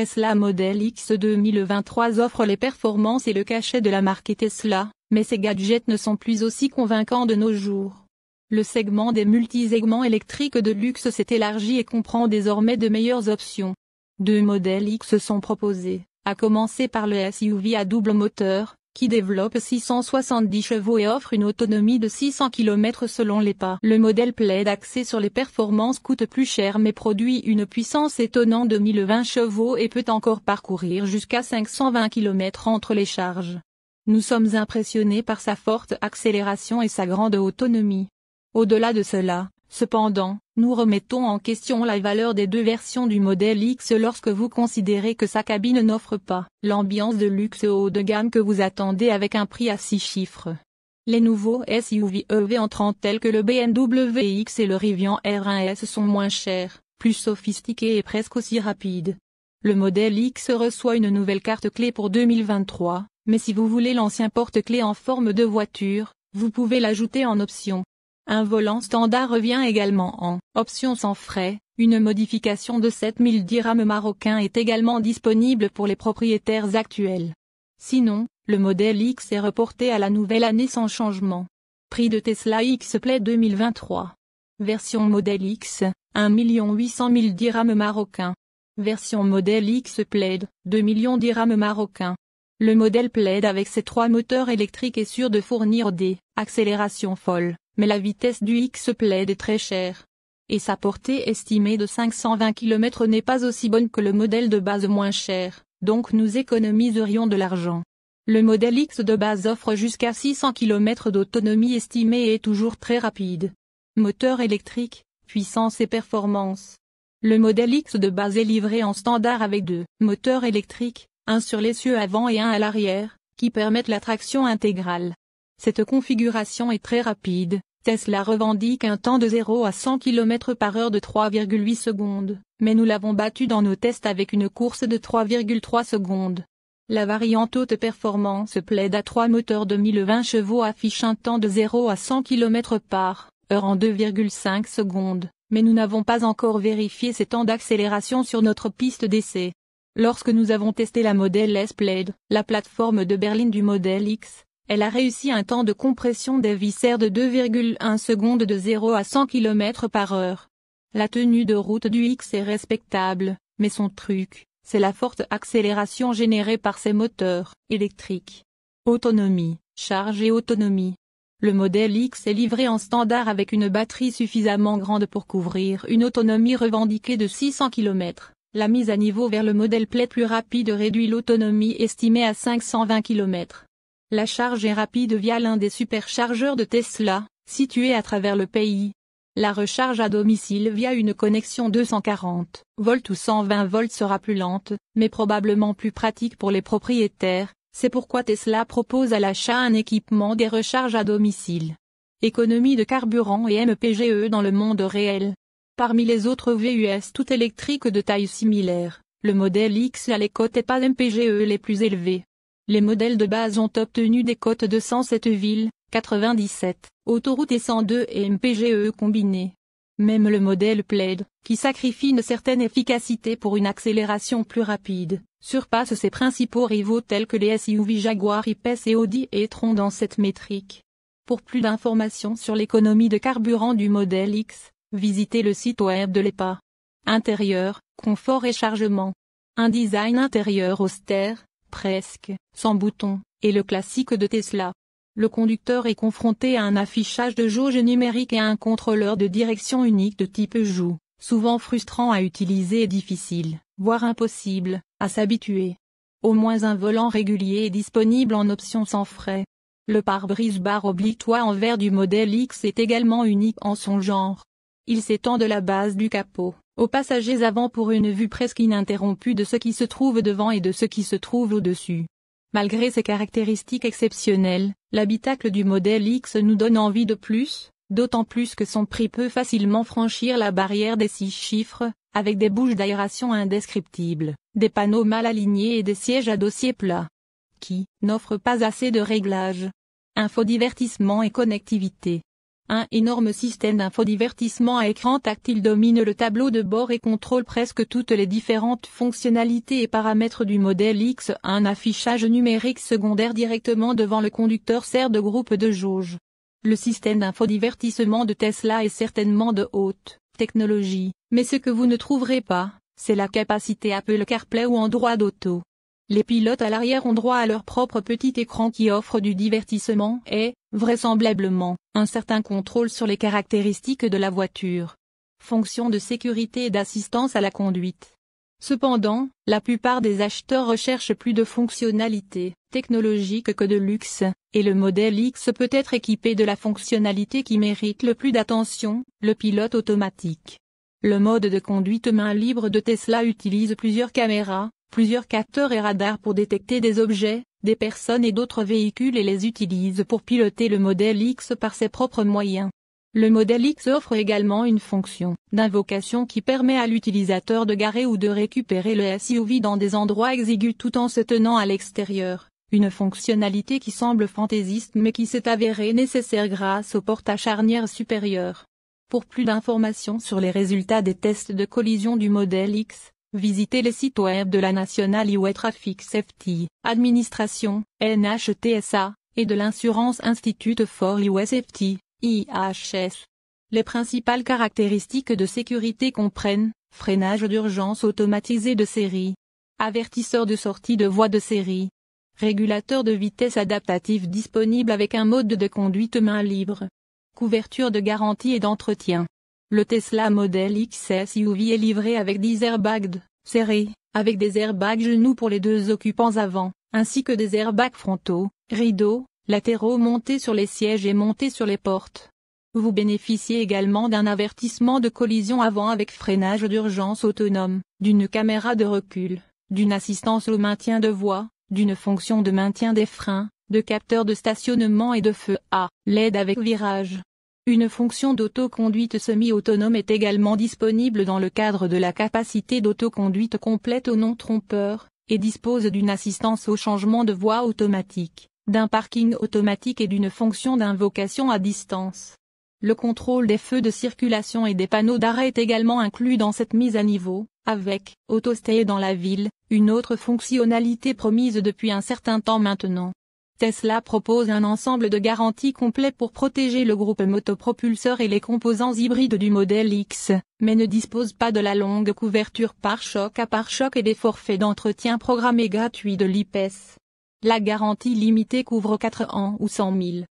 Tesla Model X 2023 offre les performances et le cachet de la marque Tesla, mais ces gadgets ne sont plus aussi convaincants de nos jours. Le segment des multisegments électriques de luxe s'est élargi et comprend désormais de meilleures options. Deux modèles X sont proposés, à commencer par le SUV à double moteur, qui développe 670 chevaux et offre une autonomie de 600 km selon les pas. Le modèle plaid axé sur les performances coûte plus cher mais produit une puissance étonnante de 1020 chevaux et peut encore parcourir jusqu'à 520 km entre les charges. Nous sommes impressionnés par sa forte accélération et sa grande autonomie. Au-delà de cela, Cependant, nous remettons en question la valeur des deux versions du modèle X lorsque vous considérez que sa cabine n'offre pas l'ambiance de luxe haut de gamme que vous attendez avec un prix à 6 chiffres. Les nouveaux SUV ev entrants tels que le BMW X et le Rivian R1S sont moins chers, plus sophistiqués et presque aussi rapides. Le modèle X reçoit une nouvelle carte clé pour 2023, mais si vous voulez l'ancien porte-clé en forme de voiture, vous pouvez l'ajouter en option. Un volant standard revient également en option sans frais. Une modification de 7000 dirhams marocains est également disponible pour les propriétaires actuels. Sinon, le modèle X est reporté à la nouvelle année sans changement. Prix de Tesla X Play 2023. Version modèle X, 1 800 000 dirhams marocains. Version modèle X Plaid, 2 millions dirhams marocains. Le modèle Plaid avec ses trois moteurs électriques est sûr de fournir des accélérations folles, mais la vitesse du X plaide est très chère. Et sa portée estimée de 520 km n'est pas aussi bonne que le modèle de base moins cher, donc nous économiserions de l'argent. Le modèle X de base offre jusqu'à 600 km d'autonomie estimée et est toujours très rapide. Moteur électrique, puissance et performance. Le modèle X de base est livré en standard avec deux moteurs électriques, un sur l'essieu avant et un à l'arrière, qui permettent la traction intégrale. Cette configuration est très rapide, Tesla revendique un temps de 0 à 100 km par heure de 3,8 secondes, mais nous l'avons battu dans nos tests avec une course de 3,3 secondes. La variante haute performance plaide à trois moteurs de 1020 chevaux affiche un temps de 0 à 100 km par heure en 2,5 secondes, mais nous n'avons pas encore vérifié ces temps d'accélération sur notre piste d'essai. Lorsque nous avons testé la modèle S Plaid, la plateforme de berline du modèle X, elle a réussi un temps de compression des viscères de 2,1 secondes de 0 à 100 km par heure. La tenue de route du X est respectable, mais son truc, c'est la forte accélération générée par ses moteurs électriques. Autonomie, charge et autonomie. Le modèle X est livré en standard avec une batterie suffisamment grande pour couvrir une autonomie revendiquée de 600 km. La mise à niveau vers le modèle Play plus rapide réduit l'autonomie estimée à 520 km. La charge est rapide via l'un des superchargeurs de Tesla, situé à travers le pays. La recharge à domicile via une connexion 240 volts ou 120 volts sera plus lente, mais probablement plus pratique pour les propriétaires, c'est pourquoi Tesla propose à l'achat un équipement des recharges à domicile. Économie de carburant et MPGE dans le monde réel. Parmi les autres VUS tout électriques de taille similaire, le modèle X a les cotes et pas MPGE les plus élevés. Les modèles de base ont obtenu des cotes de 107 villes, 97, autoroutes et 102 et MPGE combinés. Même le modèle plaid, qui sacrifie une certaine efficacité pour une accélération plus rapide, surpasse ses principaux rivaux tels que les SUV Jaguar IPS et Audi et Tron dans cette métrique. Pour plus d'informations sur l'économie de carburant du modèle X, visitez le site web de l'EPA. Intérieur, confort et chargement. Un design intérieur austère, presque, sans bouton, et le classique de Tesla. Le conducteur est confronté à un affichage de jauge numérique et à un contrôleur de direction unique de type joue, souvent frustrant à utiliser et difficile, voire impossible, à s'habituer. Au moins un volant régulier est disponible en option sans frais. Le pare-brise barre oblique-toit en verre du modèle X est également unique en son genre. Il s'étend de la base du capot aux passagers avant pour une vue presque ininterrompue de ce qui se trouve devant et de ce qui se trouve au-dessus. Malgré ses caractéristiques exceptionnelles, l'habitacle du modèle X nous donne envie de plus, d'autant plus que son prix peut facilement franchir la barrière des six chiffres, avec des bouches d'aération indescriptibles, des panneaux mal alignés et des sièges à dossier plat, qui n'offrent pas assez de réglages. Infodivertissement et connectivité. Un énorme système d'infodivertissement à écran tactile domine le tableau de bord et contrôle presque toutes les différentes fonctionnalités et paramètres du modèle X. Un affichage numérique secondaire directement devant le conducteur sert de groupe de jauge. Le système d'infodivertissement de Tesla est certainement de haute technologie, mais ce que vous ne trouverez pas, c'est la capacité Apple CarPlay ou Android Auto les pilotes à l'arrière ont droit à leur propre petit écran qui offre du divertissement et, vraisemblablement, un certain contrôle sur les caractéristiques de la voiture. Fonction de sécurité et d'assistance à la conduite. Cependant, la plupart des acheteurs recherchent plus de fonctionnalités technologiques que de luxe, et le modèle X peut être équipé de la fonctionnalité qui mérite le plus d'attention, le pilote automatique. Le mode de conduite main libre de Tesla utilise plusieurs caméras, plusieurs capteurs et radars pour détecter des objets, des personnes et d'autres véhicules et les utilise pour piloter le modèle X par ses propres moyens. Le modèle X offre également une fonction d'invocation qui permet à l'utilisateur de garer ou de récupérer le SUV dans des endroits exigus tout en se tenant à l'extérieur, une fonctionnalité qui semble fantaisiste mais qui s'est avérée nécessaire grâce au à charnière supérieur. Pour plus d'informations sur les résultats des tests de collision du modèle X, Visitez les sites web de la National Highway Traffic Safety Administration, NHTSA, et de l'Insurance Institute for Highway Safety, IHS. Les principales caractéristiques de sécurité comprennent freinage d'urgence automatisé de série, avertisseur de sortie de voie de série, régulateur de vitesse adaptatif disponible avec un mode de conduite main libre, couverture de garantie et d'entretien. Le Tesla Model X SUV est livré avec 10 airbags serrés, avec des airbags genoux pour les deux occupants avant, ainsi que des airbags frontaux, rideaux, latéraux montés sur les sièges et montés sur les portes. Vous bénéficiez également d'un avertissement de collision avant avec freinage d'urgence autonome, d'une caméra de recul, d'une assistance au maintien de voie, d'une fonction de maintien des freins, de capteurs de stationnement et de feu à l'aide avec virage. Une fonction d'autoconduite semi-autonome est également disponible dans le cadre de la capacité d'autoconduite complète au non-trompeur, et dispose d'une assistance au changement de voie automatique, d'un parking automatique et d'une fonction d'invocation à distance. Le contrôle des feux de circulation et des panneaux d'arrêt est également inclus dans cette mise à niveau, avec « Autostay dans la ville », une autre fonctionnalité promise depuis un certain temps maintenant. Tesla propose un ensemble de garanties complets pour protéger le groupe motopropulseur et les composants hybrides du modèle X, mais ne dispose pas de la longue couverture par choc à par choc et des forfaits d'entretien programmés gratuits de l'IPES. La garantie limitée couvre 4 ans ou 100 000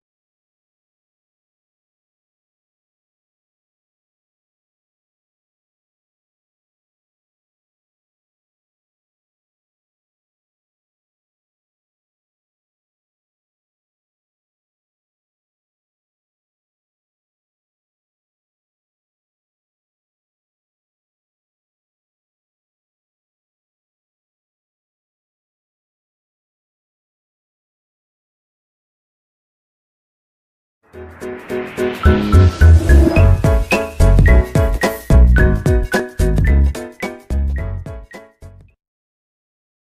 Thank you.